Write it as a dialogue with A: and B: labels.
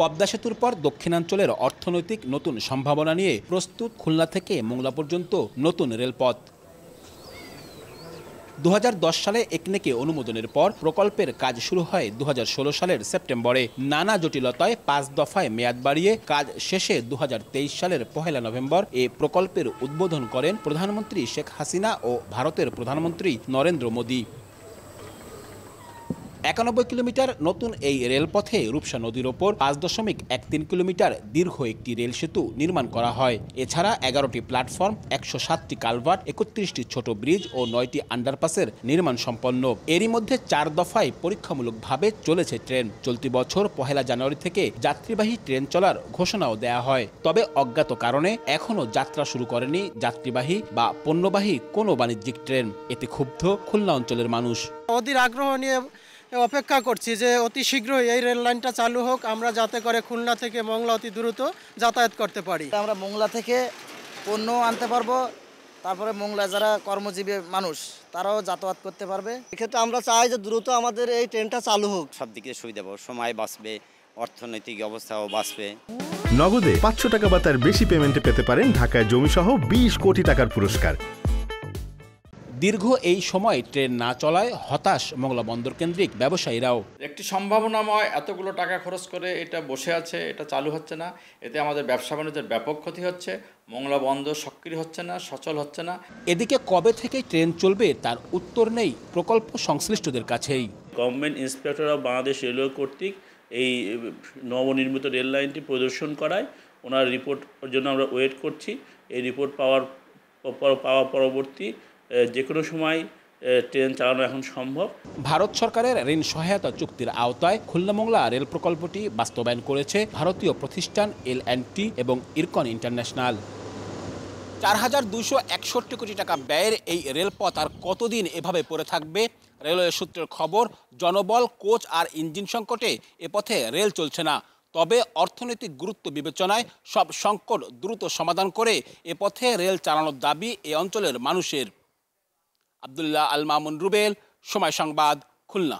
A: পদ্মা সেতুর পর দক্ষিণাঞ্চলের অর্থনৈতিক নতুন সম্ভাবনা নিয়ে প্রস্তুত খুলনা থেকে মোংলা পর্যন্ত নতুন রেলপথ দু সালে একনেকে অনুমোদনের পর প্রকল্পের কাজ শুরু হয় দু সালের সেপ্টেম্বরে নানা জটিলতায় পাঁচ দফায় মেয়াদ বাড়িয়ে কাজ শেষে দু সালের পহেলা নভেম্বর এ প্রকল্পের উদ্বোধন করেন প্রধানমন্ত্রী শেখ হাসিনা ও ভারতের প্রধানমন্ত্রী নরেন্দ্র মোদী একানব্বই কিলোমিটার নতুন এই রেলপথে রূপসা নদীর ওপর পাঁচ দশমিক এক তিন কিলোমিটার দীর্ঘ একটি রেল সেতু নির্মাণ করা হয় এছাড়া এগারোটি প্ল্যাটফর্ম একশো সাতটি কালভার্ট একত্রিশটি ছোট ব্রিজ ও নয়টি আন্ডারপাসের নির্মাণ সম্পন্ন এরই মধ্যে চার দফায় পরীক্ষামূলকভাবে চলেছে ট্রেন চলতি বছর পহেলা জানুয়ারি থেকে যাত্রীবাহী ট্রেন চলার ঘোষণাও দেয়া হয় তবে অজ্ঞাত কারণে এখনও যাত্রা শুরু করেনি যাত্রীবাহী বা পণ্যবাহী কোনো বাণিজ্যিক ট্রেন এতে ক্ষুব্ধ খুলনা অঞ্চলের মানুষ
B: অধীর আগ্রহ নিয়ে অপেক্ষা করছি যে অতি শীঘ্রই এই রেল লাইনটা চালু হোক আমরা যাতে করে খুলনা থেকে মংলা অতি দ্রুত যাতায়াত করতে পারি আমরা মংলা থেকে পণ্য আনতে পারবো তারপরে মোংলা যারা কর্মজীবী মানুষ তারাও যাতায়াত করতে পারবে এক্ষেত্রে আমরা চাই যে দ্রুত আমাদের এই ট্রেনটা চালু
A: হোক সব দিকে সুবিধা পাবো সময় বাঁচবে অর্থনৈতিক অবস্থাও বাঁচবে নগদে পাঁচশো টাকা বা তার বেশি পেমেন্টে পেতে পারেন ঢাকায় জমিসহ বিশ কোটি টাকার পুরস্কার দীর্ঘ এই সময় ট্রেন না চলায় হতাশ মংলা বন্দর কেন্দ্রিক ব্যবসায়ীরাও
B: একটি সম্ভাবনাময় এতগুলো টাকা খরচ করে এটা বসে আছে এটা চালু হচ্ছে না এতে আমাদের
A: ব্যবসা বাণিজ্যের ব্যাপক ক্ষতি হচ্ছে মংলা বন্দর
B: সক্রিয় হচ্ছে না সচল হচ্ছে না এদিকে
A: কবে থেকে ট্রেন চলবে তার উত্তর নেই প্রকল্প সংশ্লিষ্টদের কাছেই
B: government inspector of Bangladesh railway কর্তৃক এই নবনির্মিত রেল লাইনটি প্রদর্শন করায় ওনার রিপোর্ট জন্য আমরা ওয়েট করছি এই রিপোর্ট পাওয়ার পাওয়া পরবর্তী যে কোনো সময় ট্রেন চালানো এখন সম্ভব
A: ভারত সরকারের ঋণ সহায়তা চুক্তির আওতায় খুলনামংলা রেল প্রকল্পটি বাস্তবায়ন করেছে ভারতীয় প্রতিষ্ঠান এল টি এবং ইরকন ইন্টারন্যাশনাল চার হাজার দুশো একষট্টি কোটি টাকা ব্যয়ের এই রেলপথ আর কতদিন এভাবে পড়ে থাকবে রেলওয়ে সূত্রের খবর জনবল কোচ আর ইঞ্জিন সংকটে এ পথে রেল চলছে না তবে অর্থনৈতিক গুরুত্ব বিবেচনায় সব সংকট দ্রুত সমাধান করে এ পথে রেল চালানোর দাবি এ অঞ্চলের মানুষের আবদুল্লাহ আল মামুন রুবেল সময় সংবাদ খুলনা